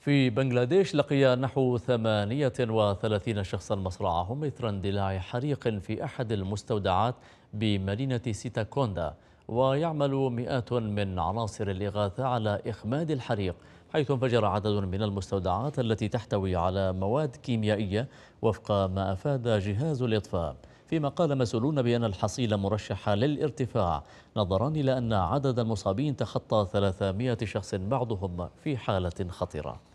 في بنغلاديش لقي نحو 38 شخصا مصرعهم إثر اندلاع حريق في أحد المستودعات بمدينة سيتاكوندا ويعمل مئات من عناصر الإغاثة على إخماد الحريق حيث انفجر عدد من المستودعات التي تحتوي على مواد كيميائية وفق ما أفاد جهاز الإطفاء فيما قال مسؤولون بأن الحصيلة مرشحة للارتفاع نظرا إلى أن عدد المصابين تخطى 300 شخص بعضهم في حالة خطرة